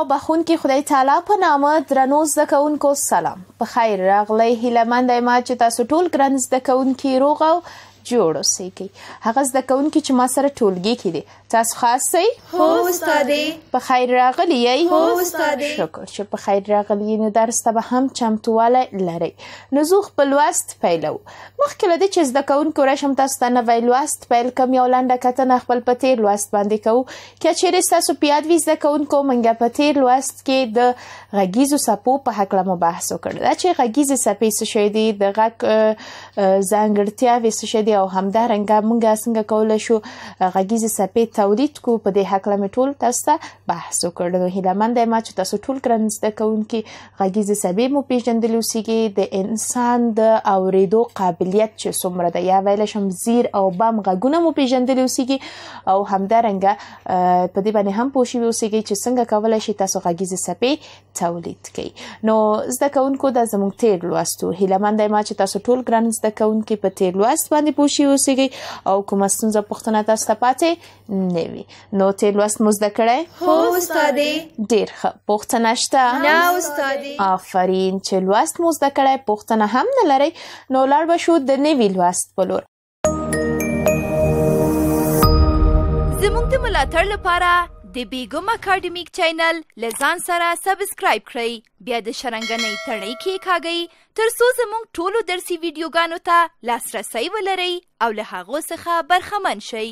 او بخون کې خدای تعالی په نامه درنو زکونکو سلام په خیر راغلی هیله مند ما چې تاسو ټول ګران زکونکو روغ او جوړ اوسئ هغه زده کوونکي چې ما سره ټولګي کې دي تاسو خاصي هو استادې په خیر راغلی یې هو استادې شکر چې په خیر راغلی نو درس ته به هم چمتواله لري نو زه خپل واست پیلو مخکې لدی چې زده کوونکو راشم تاسو ته نه ویل واست پیل کوم یو لاندې کتنه خپل په تیر واست باندې کوو چې چیرې تاسو پیاد وی زده کوونکو منګه په تیر واست کې د غږیزو سپو په حق له مباحثه کړل چې غږیزې سپې څه شي دي د غږ ځانګړتیا وې څه شي لري او همدارنګه مونږ څنګه کولای شو غږیزې څپې تولید کو په دې حق لمه ټول تاسو ته بحث وکړو هیله مند یم چې تاسو ټول کرنځ کوونکې غږیزې څپې مو پیژندلو سیګي د انسان د اوریدو قابلیت چې څومره ده یا ویل شم زیر او بم غږونه مو پیژندلو سیګي او همدارنګه په دې باندې هم پوښي وسیګي چې څنګه کولای شي تاسو غږیزې څپې تولید کړئ نو زده کوونکو د زموږ تیر لوستو هیله مند یم چې تاسو ټول ګران زده کوونکي په تیر لوست باندې پوښي اوسئ او کومه ستونزه پوښتنه تاسو ته پاتې نه وي نو ته لوست مو زده کړې هو استاد ډیر ښه پوښتنه شته نه استاد آفرین چې لوست مو زده کړې پوښتنه هم نه لري نو لار به شو د نوي لوست په لور زموږ د ملاتړ لپاره د بیګم اکیډمیک چینل لزان سره سبسکرایب کړئ بیا د شرنګنۍ تڼۍ کې کاږئ ترڅو زموږ ټولو درسي ویډیوګانو ته لاسرسی ولرئ او له هغو څخه برخمن شئ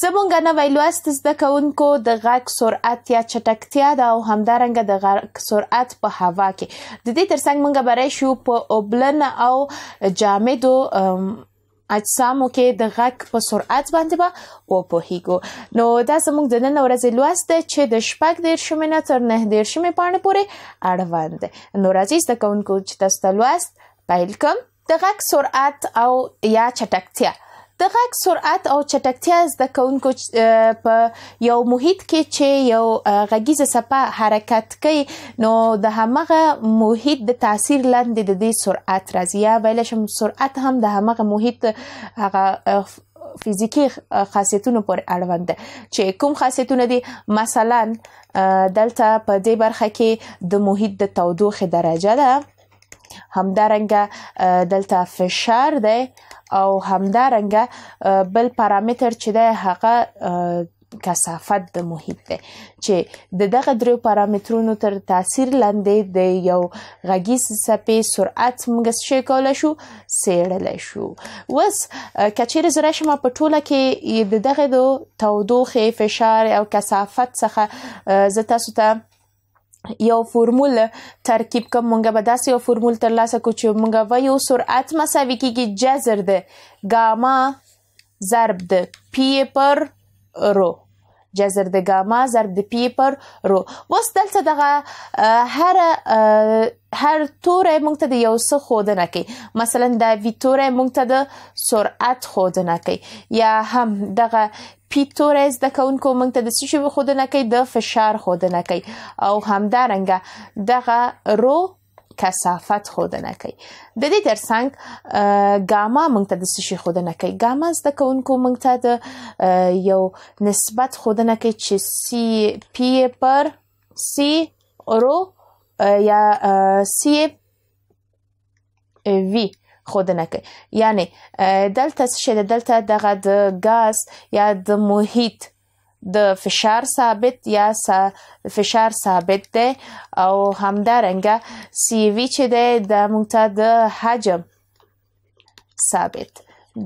زمونږ نوی لوست زده کوونکو د غږ سرعت یا چټکتیا د او همدارنګه د غږ سرعت په هوا کې د دې ترڅنګ مونږ برای شو په اوبلن او جامدو اجسامو کې د غږ په سرعت باندې به با او په هیګو نو دا زموږ د نن ورځې لوست دی چې د شپږ دیر شمینه تر نه دیر شمې پاڼې پورې اړوند نو راځي زده کوونکو چې تاسو لوست پیل کوم د غږ سرعت او یا چټکتیا د غږ سرعت او چټکتیا زده کوونکو په یو محیط کې چې یو غږیزه صفه حرکت کوي نو د همغه محیط د تاثیر لاندې د دې سرعت راځي یا ویل شم سرعت هم د همغه محیط هغه فزیکی خاصیتونو پر اړوند ده چې کوم خاصیتونه دي مثلا دلته په دې برخه کې د محیط د تودوخه درجه ده همدارنګه دلته فشار ده او همدارنګه بل پارامټر چې ده هغه کثافت د محیط دی چې د دغه درو پارامترونو تر تاثیر لاندې د یو غږیز څپې سرعت موږ شي کولای شو سیړلای شو وس کچیر زره شمه په ټوله کې د دغه دو تودوخه فشار او کثافت څخه زه تاسو ته تا یو فرمول ترکیب کوم مونږ به داسې یو فرمول ترلاسه کو چې مونږ وایو سرعت مساوي کیږي جذر د گاما ضرب د پی پر رو جذر د گاما ضرب د پی پر رو اوس دلته دغه هر هر تورې مونږ ته د یو څه خودنه کوي مثلا د وی تورې مونږ ته د سرعت خودنه کوي یا هم دغه پیکتورز د کونکو موږ ته د څه شی خودنه کوي د فشار خودنه کوي او همدارنګه دغه رو کثافت خودنه کوي د دې ترڅنګ ګاما موږ ته د څه شي خودنه کوي ګاما زده کوونکو موږ ته د یو نسبت خودنه کوي چې سی پی پر سی رو یا سی وی خودنه کوي یعنی دلته څه دلته دغه د غاز یا د محیط د فشار ثابت یا سا فشار ثابت دی او همدارنګه سی وی چې دی د مونږ د حجم ثابت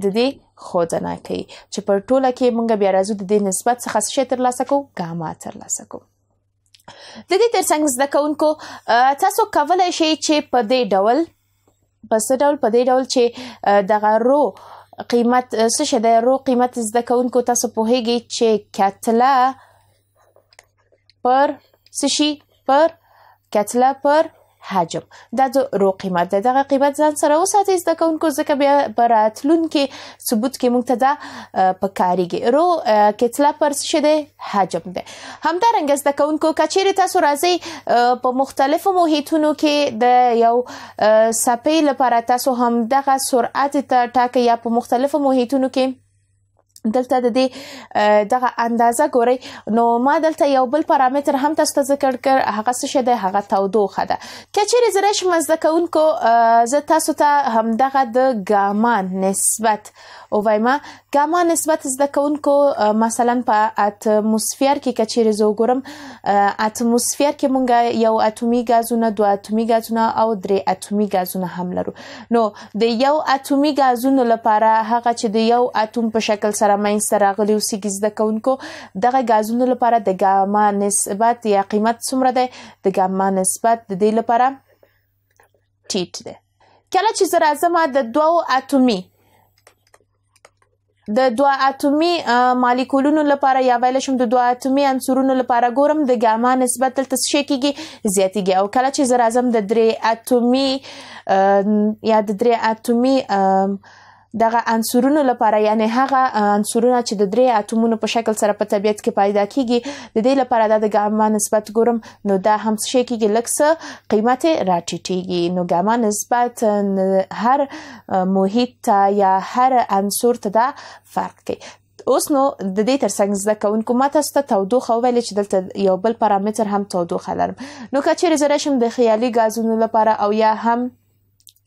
د دې خودنه کوي چې پر ټوله کې مونږ بیا راځو د دې نسبت څخه شې تر لاسه کو ګاما تر لاسه کو د دې ترڅنګ زده کوونکو تاسو کولای شئ چې په دې ډول په څه ډول په دې ډول چې دغه رو قیمت څه شه د رو قیمت زده کوونکو تاسو په هیګي چې کتله پر څه شي پر کتله پر حجم دا د رو قیمت ده دغه قیمت ځان سره وساتئ زده کوونکو ځکه بیا په راتلونکي ثبوت کې موږ ته دا پکاريږي رو کتله پر څه ده حجم ده همدارنګه زده کوونکو کچېره تاسو راځي په مختلفو محیطونو کې د یو سپې لپاره تاسو هم دغه سرعت ته تا ټاکه یا په مختلفو محیطونو کې دلته د دې دغه اندازه ګوري نو ما دلته یو بل پارامتر هم تاسو ته ذکر کړ هغه څه شته هغه تودوخه ده کچېره زره شم زده کوونکو زه تاسو ته هم دغه د ګاما نسبت او وایما ګاما نسبت زده کوونکو مثلا په اتموسفیر کې کچېره زه وګورم اتموسفیر کې مونږ یو اتومي غازونه دوه اتومي غازونه او درې اتومي غازونه هم لرو نو د یو اتومي غازونو لپاره هغه چې د یو اتوم په شکل سره منځ راغلي وسیږي زده کوونکو دغه غازونو لپاره د ګاما نسبت یا قیمت څومره ده د ګاما نسبت د دې لپاره ټیټ ده کله چې زه راځم د دوو اتومي د دوه اتومي مالیکولونو لپاره یا ویل شم د دوه اتومي عنصرونو لپاره ګورم د ګاما نسبت تل تسشي کیږي زیاتیږي او کله چې زر اعظم د درې اتومي یا د درې اتومي دغه عنصرونو لپاره یعنی هغه عنصرونه چې د درې اتومونو په شکل سره په طبیعت کې پیدا کیږي د دې لپاره د ګاما نسبت ګورم نو دا هم څه کیږي لکه قیمت راټیټیږي نو ګاما نسبت هر محیط ته یا هر عنصر ته دا فرق کوي اوس نو د دې ترڅنګ زده کوونکو ما تاسو ته تودوخه ویل چې دلته یو بل پارامتر هم تودوخه لرم نو که چیرې زه راشم د خیالي غازونو لپاره او یا هم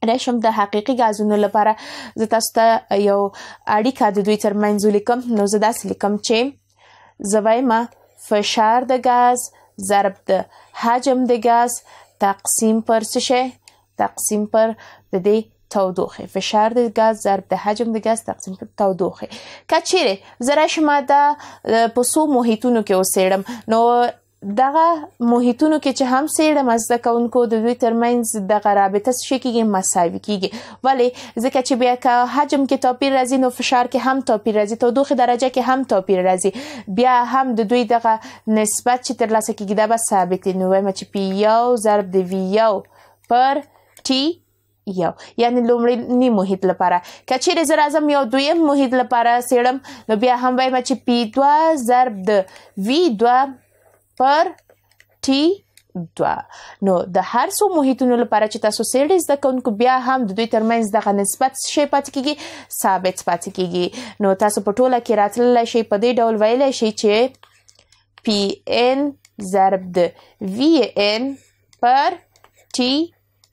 رشم د حقيقي غازونو لپاره زه تاسو ته یو اړیکه د دوی ترمنځ لیکم نو زه داسې لیکم چې زوایما فشار د غاز ضرب د حجم د غاز تقسیم پر څه شي تقسیم پر د دې تودوخه فشار د غاز ضرب د حجم د غاز تقسیم پر تودوخه کچېره زره شمه د پسو محیطونو کې اوسېړم نو دغه محیطونو کې چې هم سیړه مزده کوونکو د دوی ترمنځ د غرابطه شي کېږي مساوي کېږي ولی ځکه چې بیا که حجم کې توپیر راځي نو فشار کې هم توپیر راځي تودوخه درجه کې هم توپیر راځي بیا هم د دوی دغه نسبت چې تر لاسه کېږي دا به ثابت نه وي چې پی یو ضرب د وی یو پر ټی یو یعنی لومړنی محیط لپاره کچېره زر اعظم یو دویم محیط لپاره سیړم نو بیا هم وایم چې پی 2 ضرب د وی 2 پر ټي دوه نو د هر څو محیطونو لپاره چې تاسو سیړې زده کوونکو بیا هم د دوی ترمنځ دغه نسبت شی پاتې کیږي ثابت پاتې کیږي نو تاسو په ټوله کې راتللی شي په دې ډول ویلی شي چې پی ان ضرب د وی ان پر ټي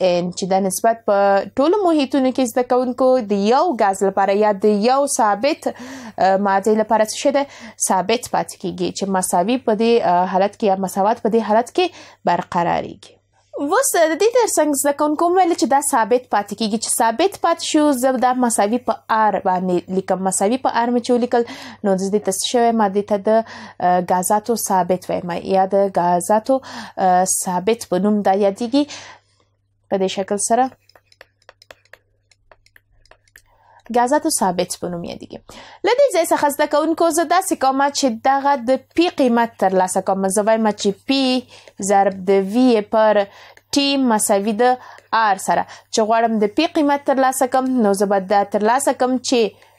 ان چې د نسبت په ټولو محیطونو کې زده کوونکو د یو غاز لپاره یا د یو ثابت ماده لپاره څه ده ثابت پاتې کیږي چې مساوي په دې حالت کې یا مساوات په دې حالت کې برقرارېږي وس د دې ترڅنګ ځکه کوم ویل چې دا ثابت پاتې کیږي چې ثابت پات شو زب دا مساوي په ار باندې لیکم مساوي په ار مې چې لیکل نو د دې تشوي ماده ته د غازاتو ثابت وایم یا د غازاتو ثابت په نوم دا یادېږي په دې شکل سره غازاتو ثابت په نوم یادېږي لدې ځای څخه زده کوونکو زه داسې کوم چې دغه د پی قیمت ترلاسه کوم زه وایم چې پی ضرب د وی پر ټي مساوي د آر سره چې غواړم د پی قیمت ترلاسه کوم نو زه به دا ترلاسه کوم چې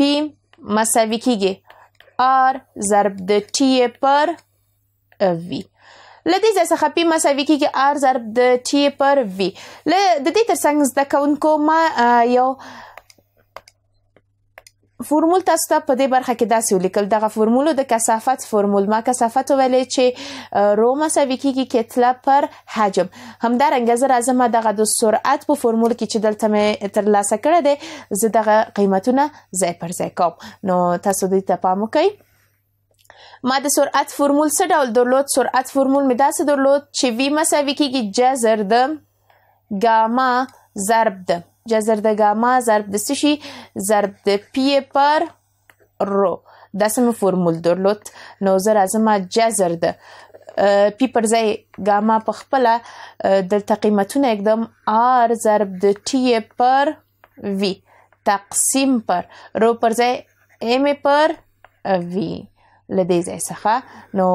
پی مساوي کیږي آر ضرب د ټي پر وی لدې ځای څخه پی مساوي کیږي ار ضرب د ټي پر وی ل د دې ترڅنګ زده کوونکو ما یو فورمول تاسو ته په دې برخه کې داسې ولیکل دغه فورمول د کثافت فورمول ما کثافت ویلې چې رو مساوي کیږي کتله پر حجم همدارنګه زه راځم دغه د سرعت په فورمول کې چې دلته مې ترلاسه کړی دی زه دغه قیمتونه ځای پر ځای کوم نو تاسو دې ته پام وکئ ما د سرعت فرمول څه ډول درلود سرعت فرمول مې داسې درلود چې وی مساوي کیږي جذر د ګاما ضرب د جذر د ګاما ضرب د سشي ضرب د پی پر رو داسې مې فرمول درلود نو زه راځم جذر د پی پر ځای ګاما په خپل د تقیمتونه اقدم ار ضرب د ټی پر وی تقسیم پر رو پر ځای ام پر وی لدې ځای څخه نو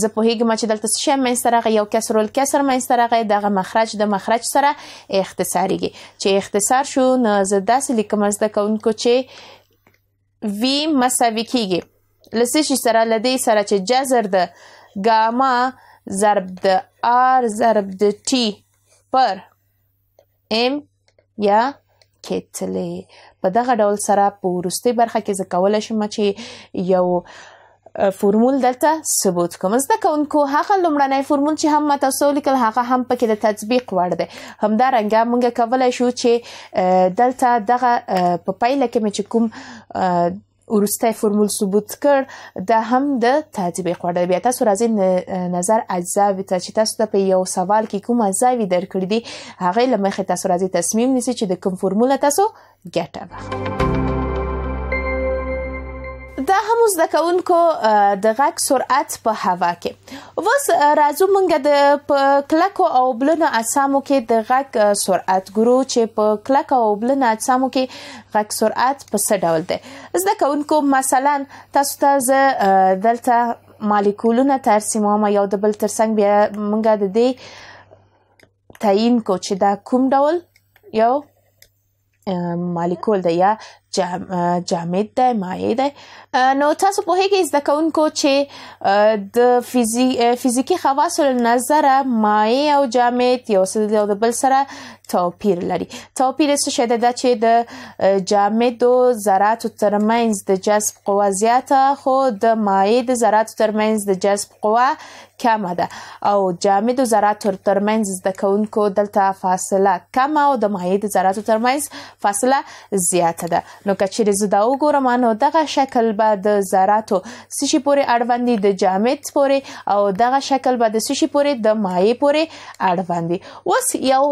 زه په هیګم چې دلته شې مې سره یو کسر ول کسر مې سره دغه مخرج د مخرج سره اختصاریږي چې اختصار شو نو زه داسې لیکم زده کوونکو چې v مساوي کیږي لسی شي سره لدې سره چې جذر د ګاما ضرب د r ضرب د t پر m یا کتلې په دغه ډول سره په ورستي برخه کې زکول شم چې یو فورمول دلته ثبوت کوم زده کوونکو هغه لمړنی فورمول چې هم تاسو لیکل هغه هم پکې د تطبیق وړ دی همدا رنګه مونږ کولای شو چې دلته دغه په پایله کې مې چې کوم ورسته فرمول ثبوت کړ دا هم د تطبیق وړ بیا تاسو راځي نظر اجزا ویته چې تاسو ته په یو سوال کې کوم اجزا وی درکړي دي هغه لمه تاسو راځي تصمیم نیسي چې د کوم فرمول تاسو ګټه واخلئ دا هم زده کوونکو د غږ سرعت په هوا کې اوس راځو مونږ د په کلکو او بلنو اجسامو کې د غږ سرعت ګورو چې په کلکو او بلنو اجسامو کې غږ سرعت په څه ډول دی زده کوونکو مثلا تاسو ته زه دلته مالیکولونه ترسیموم یو د بل ترڅنګ بیا مونږ د دې تعین کو چې دا کوم ډول یو مالیکول دی یا جامد دی مایع دی نو تاسو په هیګه زده کوونکو چې د فزیکی خواصو له نظره مایع او جامد یو څه دی او د بل سره توپیر لري توپیر څه شته دا چې د جامد او ذرات ترمنځ د جذب قوه زیاته خو د مایع د ذرات ترمنځ د جذب قوه کمه ده او جامد او ذرات ترمنځ د کوونکو دلته فاصله کمه او د مایع د ذرات ترمنځ فاصله زیاته ده نو کچېرې زه دا وګورم نو دغه شکل به د ذراتو سشي پورې اړوند دي د جامد پورې او دغه شکل به د سشي پورې د مایع پورې اړوند دي اوس یو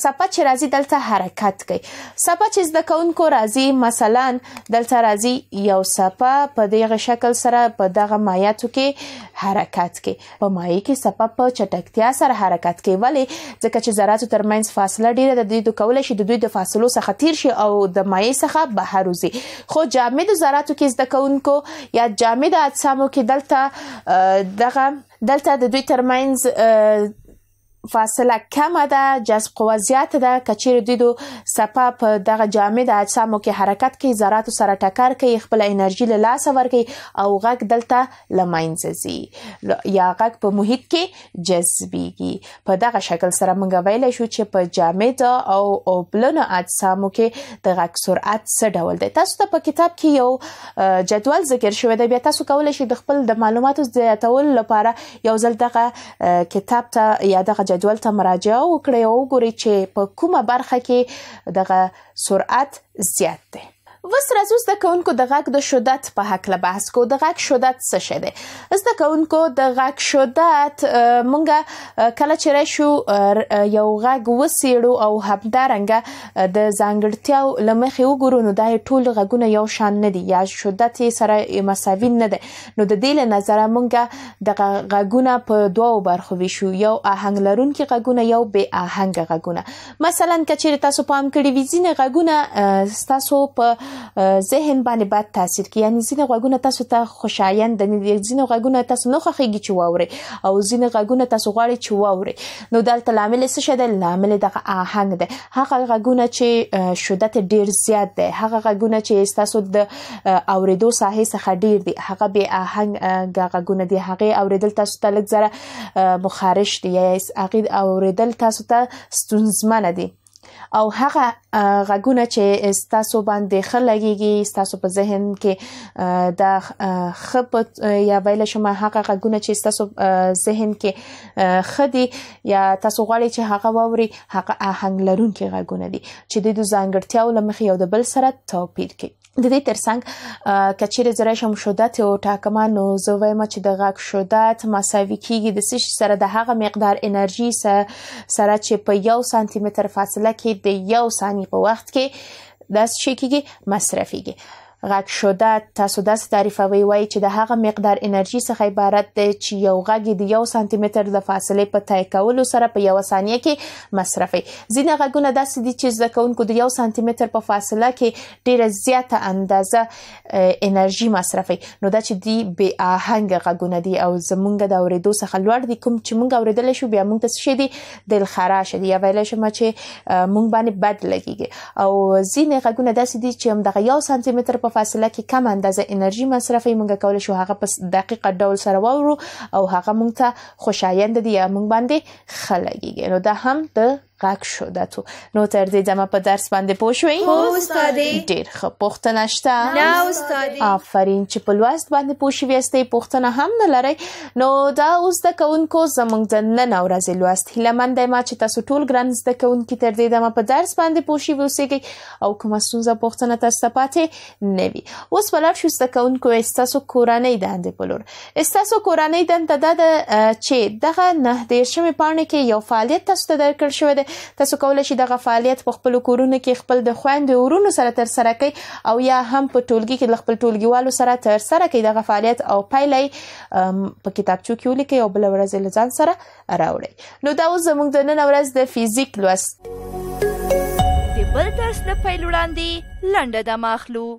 سپه چې راځي دلته حرکت کوي سپه چې زده کوونکو راځي مثلا دلته راځي یو سپه په دغه شکل سره په دغه مایعاتو کې حرکت کوي په مایع کې سپه په چټکتیا سره حرکت کوي ولی ځکه چې ذراتو ترمنځ فاصله ډیره ده دوی د کول شي د دوی د فاصلو څخه تیر شي او د مایع څخه بهر هر ورځې خو جامد زراتو کې زده کوونکو یا جامد اجسامو کې دلته دغه دلته د دوی ترمنځ فاصله کمه ده جذب قوه زیاته ده کچیر دوی دو سپا په دغه جامد اجسامو کې حرکت کوي ذراتو سره ټکر کوي خپل انرژي له لاسه ورکوي او غږ دلته لمینځ ځي یا غږ په محیط کې جذبیږي په دغه شکل سره موږ ویلی شو چې په جامد او اوبلنو اجسامو کې د غږ سرعت څه ډول دی تاسو ته په کتاب کې یو جدول ذکر شوی دی بیا تاسو کولی شئ د خپل د معلوماتو زیاتولو لپاره یو ځل دغه کتاب ته یا دغه جدول ته مراجعه وکړئ او وګورئ چې په کومه برخه کې دغه سرعت زیات دی و سره زو زده کوونکو د غږ د شدت په هکله بحث کو د غږ شدت څه شی دی زده کوونکو د غږ شدت مونږه کله چې راشو یو غږ وسیړو او همدارنګه د ځانګړتیاو لمخې وګورو نو دا ټول غږونه یو شان نه دي یا شدت یې سره مساوي نه دی نو د دې له نظره مونږه د غږونه په دوو برخو ویشو یو آهنګ لرونکي غږونه یو بې آهنګ غږونه مثلا کچېر تاسو پام کړی وي ځینې غږونه تاسو په ذهن باندې بد تاثیر کوي یعنی ځینې غوګونه تاسو ته خوشایند نه دي ځینې غوګونه تاسو نه خوخيږي چې واوري او ځینې غوګونه تاسو غواړي چې واوري نو دلته لامل څه شته لامل دغه آهنګ ده هغه غوګونه چې شدت ډیر زیات ده هغه غوګونه چې تاسو د اوریدو ساحې څخه ډیر دي هغه به آهنګ غوګونه دي هغه اوریدل تاسو ته لږ زره مخارش دي یا هغه اوریدل تاسو ته ستونزمنه دي او هغه غږونه چې ستاسو باندې خلګيږي ستاسو په ذهن کې د خپت یا ویل شمه هغه غږونه چې ستاسو ذهن کې خدي یا تاسو غواړئ چې هغه ووري هغه آهنګ لرونکي غږونه دي چې د دوه ځانګړتیاو لمخې یو د بل سره توپیر کوي د دې ترڅنګ کچېره زره شم شودت او ټاکما نو زه وایم چې د غاک شودت مساوي کیږي د سش سره د هغه مقدار انرژي سره چې په 1 سانتي متر فاصله کې د 1 ثانیه په وخت کې داس شي کیږي مصرفيږي غږ شوده تاسو داسې تعریفوي وایي چې د هغه مقدار انرژي څخه عبارت دی چې یو غږ د 1 سانتي متر د فاصلې په تای کولو سره په یو ثانیه کې مصرفي ځینې غږونه داسې دي چې ځکهونکو د 1 سانتي متر په فاصله کې ډیره زیاته اندازه انرژي مصرفي نو دا چې دی به آهنګ غږونه دي او زمونږ د اورېدو څخه لوړ دي کوم چې مونږ اوریدل شو بیا مونږ ته شي دي دل خراش دي یا ویل شم چې مونږ باندې بد لګيږي او ځینې غږونه داسې دي چې هم د 1 سانتي متر په فاصله کې کم اندازه انرژي مصرفي موږ کولای شو هغه په دقیقه ډول سره واورو او هغه موږ ته خوشایند دي یا موږ باندې خلګي نو دا هم د غږ شده تو نو تر دې دمه په درس باندې پوه شوې هو استادې ډېر ښه پوښتنه شته نه استادې آفرین چې په لوست باندې پوه شوې استې پوښتنه هم نه لري نو دا اوس د کوونکو زمونږ د نن ورځې لوست هیله مند ما چې تاسو ټول ګران زده کوونکي تر دې دمه په درس باندې پوه شوې اوسئ او کومه ستونزه پوښتنه تاسو پاتې نه وي اوس ولر شو زده کوونکو استاسو کورنۍ دندې په لور استاسو کورنۍ دنده ده چې دغه نه دیرشمې پاڼې کې یو فعالیت تاسو ته درکړ شوی دی تاسو کولی شئ دغه فعالیت په خپل کورونو کې خپل د خويندو ورونو سره تر سره کړئ او یا هم په ټولګي کې د خپل ټولګیوالو سره تر سره کړئ دغه فعالیت او پایلې په کتابچو کې ولیکئ او بل ورځ لزان سره راوړئ نو دا اوس زموږ د نن ورځ د فزیک لوست د بل درس نه پیل وړاندې لنډه د ماخلو